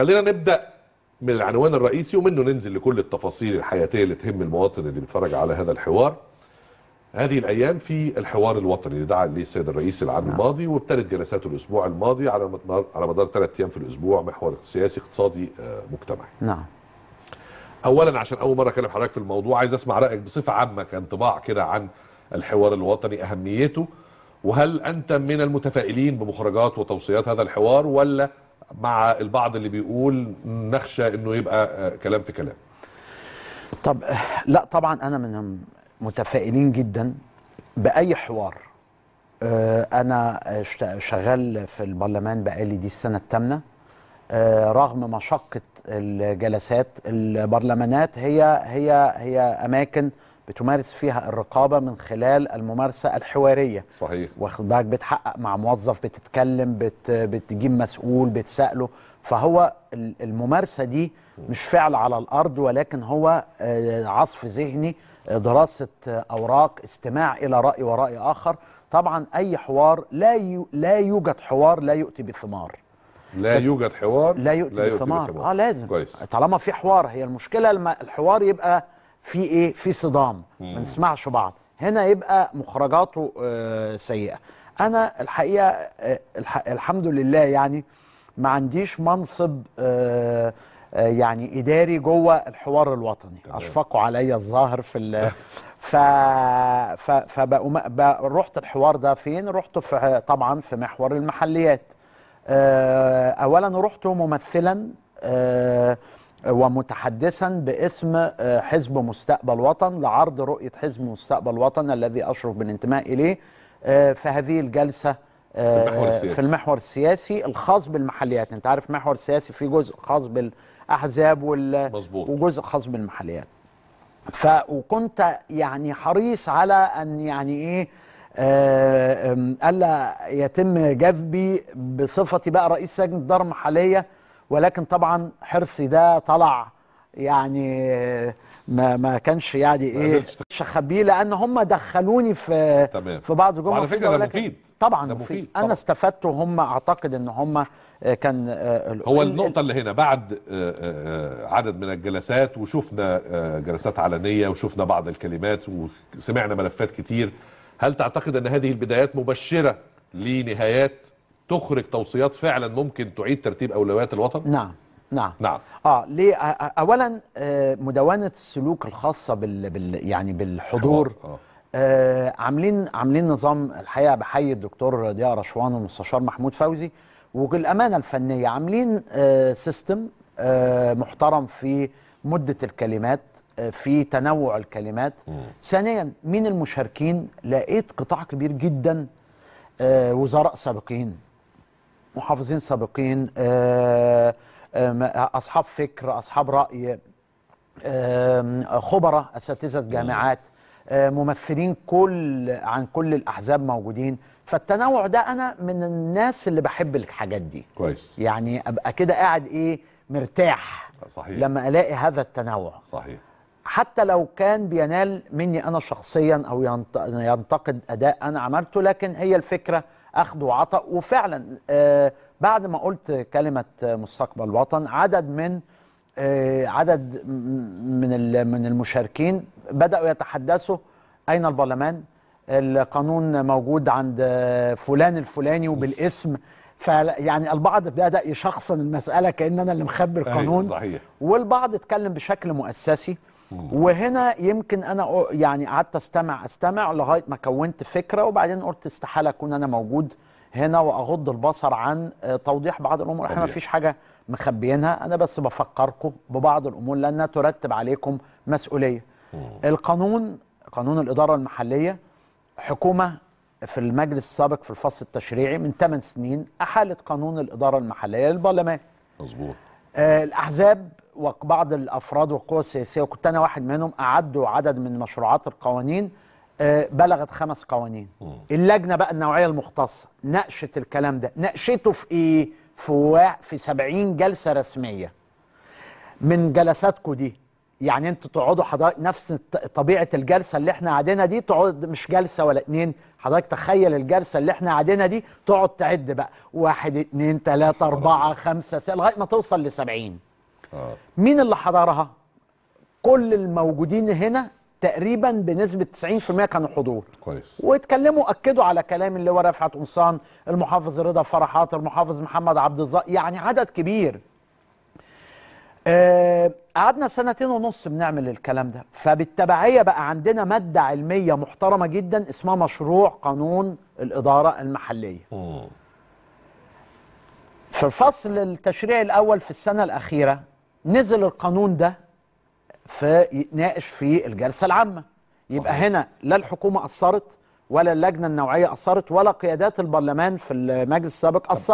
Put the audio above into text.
خلينا نبدا من العنوان الرئيسي ومنه ننزل لكل التفاصيل الحياتيه اللي تهم المواطن اللي بيتفرج على هذا الحوار. هذه الايام في الحوار الوطني اللي دعا اليه السيد الرئيس العام نعم. الماضي وابتدت جلساته الاسبوع الماضي على مدار على مدار ثلاث ايام في الاسبوع محور سياسي اقتصادي آه، مجتمعي. نعم. اولا عشان اول مره اكلم حضرتك في الموضوع عايز اسمع رايك بصفه عامه كانطباع كده عن الحوار الوطني اهميته وهل انت من المتفائلين بمخرجات وتوصيات هذا الحوار ولا مع البعض اللي بيقول نخشى انه يبقى آه، كلام في كلام طب آه، لا طبعا انا من متفائلين جدا باي حوار آه، انا شغال في البرلمان بقالي دي السنه الثامنه رغم مشقه الجلسات البرلمانات هي هي هي اماكن بتمارس فيها الرقابه من خلال الممارسه الحواريه صحيح واخد بالك بتحقق مع موظف بتتكلم بت بتجيب مسؤول بتساله فهو الممارسه دي مش فعل على الارض ولكن هو آه، عصف ذهني آه، دراسه آه، اوراق استماع الى راي وراي اخر طبعا اي حوار لا ي... لا يوجد حوار لا يؤتي بثمار لا يوجد حوار لا يؤتي, بثمار. بثمار اه لازم كويس. طالما في حوار هي المشكله الحوار يبقى في ايه في صدام ما نسمعش بعض هنا يبقى مخرجاته آه، سيئه انا الحقيقه آه، الحمد لله يعني ما عنديش منصب آه، يعني اداري جوه الحوار الوطني اشفقوا عليا الظاهر في ال ف ف رحت الحوار ده فين رحت في طبعا في محور المحليات اولا رحت ممثلا ومتحدثا باسم آه، حزب مستقبل وطن لعرض رؤية حزب مستقبل وطن الذي أشرف بالانتماء إليه آه، في هذه الجلسة آه، في المحور السياسي, في المحور السياسي الخاص بالمحليات انت عارف محور سياسي في جزء خاص بالاحزاب وال... وجزء خاص بالمحليات ف وكنت يعني حريص على ان يعني ايه الا يتم جذبي بصفتي بقى رئيس سجن دار محليه ولكن طبعا حرصي ده طلع يعني ما ما كانش يعني ايه شخبيه لان هم دخلوني في تمام. في بعض الجمل على فكره ده مفيد طبعا ده مفيد, مفيد. انا استفدت وهم اعتقد ان هم آه، كان آه، هو النقطه اللي هنا بعد آه، عدد من الجلسات وشفنا جلسات علنيه وشفنا بعض الكلمات وسمعنا ملفات كتير هل تعتقد ان هذه البدايات مبشره لنهايات تخرج توصيات فعلا ممكن تعيد ترتيب اولويات الوطن نعم نعم نعم اه ليه اولا آه، مدونه السلوك الخاصه بال, بال يعني بالحضور آه. آه. عاملين عاملين نظام الحقيقه بحيي الدكتور ضياء رشوان والمستشار محمود فوزي والامانه الفنيه عاملين آه سيستم آه محترم في مده الكلمات آه، في تنوع الكلمات م. ثانيا من المشاركين لقيت قطاع كبير جدا وزراء سابقين محافظين سابقين آه، آه، اصحاب فكر اصحاب راي خبراء اساتذه جامعات آه، ممثلين كل عن كل الاحزاب موجودين فالتنوع ده انا من الناس اللي بحب الحاجات دي كويس يعني ابقى كده قاعد ايه مرتاح صحيح لما الاقي هذا التنوع صحيح حتى لو كان بينال مني انا شخصيا او ينتقد اداء انا عملته لكن هي الفكره اخذ وعطاء وفعلا آه، بعد ما قلت كلمه مستقبل وطن عدد من آه، عدد من من المشاركين بداوا يتحدثوا اين البرلمان القانون موجود عند فلان الفلاني وبالاسم فيعني البعض بدا يشخصن المساله كان انا اللي مخبي القانون أيوة، صحيح. والبعض اتكلم بشكل مؤسسي وهنا يمكن انا يعني قعدت استمع استمع لغايه ما كونت فكره وبعدين قلت استحاله اكون انا موجود هنا واغض البصر عن آه، توضيح بعض الامور احنا ما فيش حاجه مخبيينها انا بس بفكركم ببعض الامور لانها ترتب عليكم مسؤوليه القانون قانون الاداره المحليه حكومه في المجلس السابق في الفصل التشريعي من 8 سنين احالت قانون الاداره المحليه للبرلمان مظبوط آه الاحزاب وبعض الافراد والقوى السياسيه وكنت انا واحد منهم اعدوا عدد من مشروعات القوانين آه، بلغت خمس قوانين اللجنه بقى النوعيه المختصه ناقشت الكلام ده ناقشته في ايه في في 70 جلسه رسميه من جلساتكم دي يعني انتوا تقعدوا حضرتك نفس طبيعه الجلسه اللي احنا قاعدينها دي تقعد مش جلسه ولا اتنين حضرتك تخيل الجلسه اللي احنا قاعدينها دي تقعد تعد بقى واحد اتنين تلاته اربعه خمسه لغايه ما توصل ل 70 آه. مين اللي حضرها كل الموجودين هنا تقريبا بنسبه 90% كانوا حضور كويس واتكلموا اكدوا على كلام اللي هو رفعت قمصان المحافظ رضا فرحات المحافظ محمد عبد الزق يعني عدد كبير آه قعدنا سنتين ونص بنعمل الكلام ده فبالتبعيه بقى عندنا ماده علميه محترمه جدا اسمها مشروع قانون الاداره المحليه مم. في الفصل التشريعي الاول في السنه الاخيره نزل القانون ده فيناقش في الجلسه العامه يبقى صحيح. هنا لا الحكومه اثرت ولا اللجنه النوعيه اثرت ولا قيادات البرلمان في المجلس السابق اثرت